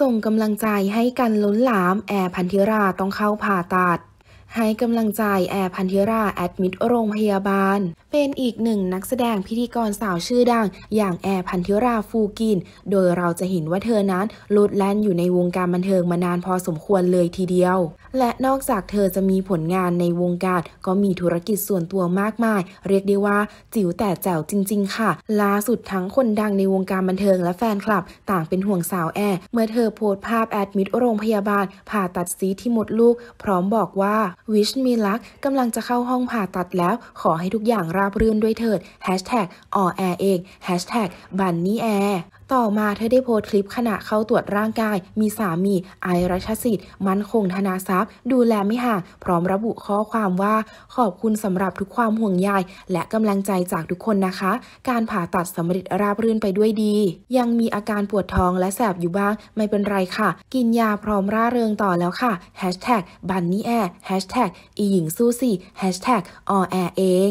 ส่งกำลังใจให้กันล้นหลาม แอร์พันธิราต้องเข้าผ่าตัด ให้กำลังใจแอร์พันธิราแอดมิดโรงพยาบาล เป็นอีกหนึ่งนักแสดงพิธีกรสาวชื่อดังอย่างแอร์พันธิราฟูกิน โดยเราจะเห็นว่าเธอนั้นลดแล่นอยู่ในวงการบันเทิงมานานพอสมควรเลยทีเดียวและนอกจากเธอจะมีผลงานในวงการก็มีธุรกิจส่วนตัวมากมาย เรียกได้ว่าจิ๋วแต่แจ๋วจริง ๆค่ะล่าสุดทั้งคนดังในวงการบันเทิงและแฟนคลับต่างเป็นห่วงสาวแอร์เมื่อเธอโพสต์ภาพแอดมิดโรงพยาบาล ผ่าตัดซีที่มดลูก พร้อมบอกว่าวิชมีลักกำลังจะเข้าห้องผ่าตัดแล้วขอให้ทุกอย่างราบรื่นด้วยเถิด h a a g ออแอร์เอง a s h บันนี่แอร์ต่อมาเธอได้โพสต์คลิปขณะเข้าตรวจร่างกาย มีสามีไอรัชสิทธิ์มั่นคงธนาทรัพย์ ดูแลไม่ห่าง พร้อมระบุข้อความว่าขอบคุณสำหรับทุกความห่วงใยและกำลังใจจากทุกคนนะคะ การผ่าตัดสำเร็จราบรื่นไปด้วยดี ยังมีอาการปวดท้องและแสบอยู่บ้าง ไม่เป็นไรค่ะ กินยาพร้อมร่าเริงต่อแล้วค่ะบันนี่แอร์แฮชแท็กอีหญิงสู้สิแฮชแท็กออแอเอง